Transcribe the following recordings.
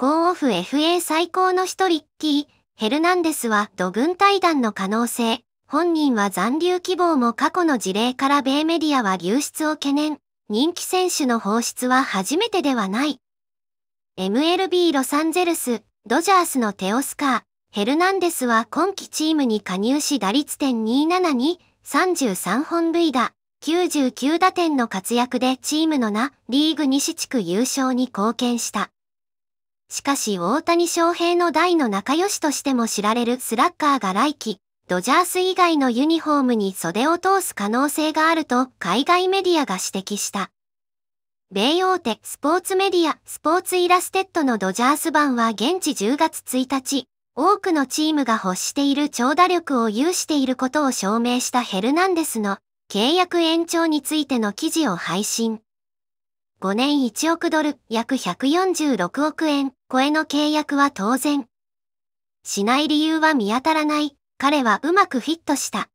ゴーオフ FA 最高の一人リヘルナンデスは土軍対談の可能性。本人は残留希望も過去の事例から米メディアは流出を懸念。人気選手の放出は初めてではない。MLB ロサンゼルス、ドジャースのテオスカー、ヘルナンデスは今季チームに加入し打率点272、33本塁打、99打点の活躍でチームの名、リーグ西地区優勝に貢献した。しかし大谷翔平の大の仲良しとしても知られるスラッガーが来季、ドジャース以外のユニフォームに袖を通す可能性があると海外メディアが指摘した。米大手スポーツメディアスポーツイラステッドのドジャース版は現地10月1日、多くのチームが欲している長打力を有していることを証明したヘルナンデスの契約延長についての記事を配信。5年1億ドル、約146億円、超えの契約は当然。しない理由は見当たらない、彼はうまくフィットした。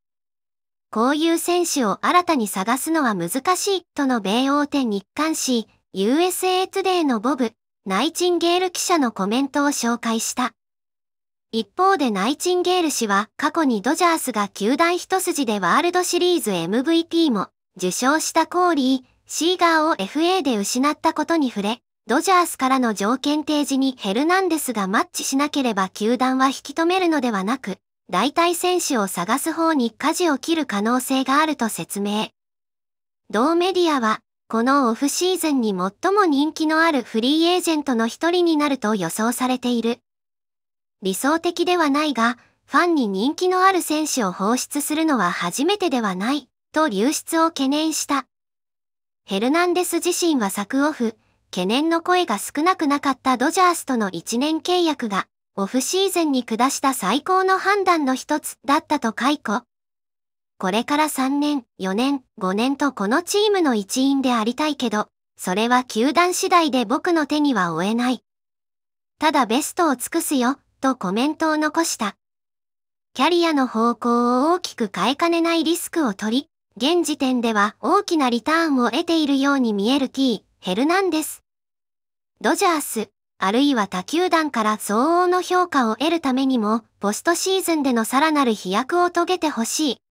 こういう選手を新たに探すのは難しい、との米王店日刊誌、USA Today のボブ、ナイチンゲール記者のコメントを紹介した。一方でナイチンゲール氏は過去にドジャースが球団一筋でワールドシリーズ MVP も受賞したコーリー、シーガーを FA で失ったことに触れ、ドジャースからの条件提示にヘルナンデスがマッチしなければ球団は引き止めるのではなく、代替選手を探す方に舵を切る可能性があると説明。同メディアは、このオフシーズンに最も人気のあるフリーエージェントの一人になると予想されている。理想的ではないが、ファンに人気のある選手を放出するのは初めてではない、と流出を懸念した。ヘルナンデス自身はクオフ、懸念の声が少なくなかったドジャースとの1年契約が、オフシーズンに下した最高の判断の一つだったと解雇。これから3年、4年、5年とこのチームの一員でありたいけど、それは球団次第で僕の手には負えない。ただベストを尽くすよ、とコメントを残した。キャリアの方向を大きく変えかねないリスクを取り、現時点では大きなリターンを得ているように見える T、ヘルナンデス。ドジャース、あるいは他球団から相応の評価を得るためにも、ポストシーズンでのさらなる飛躍を遂げてほしい。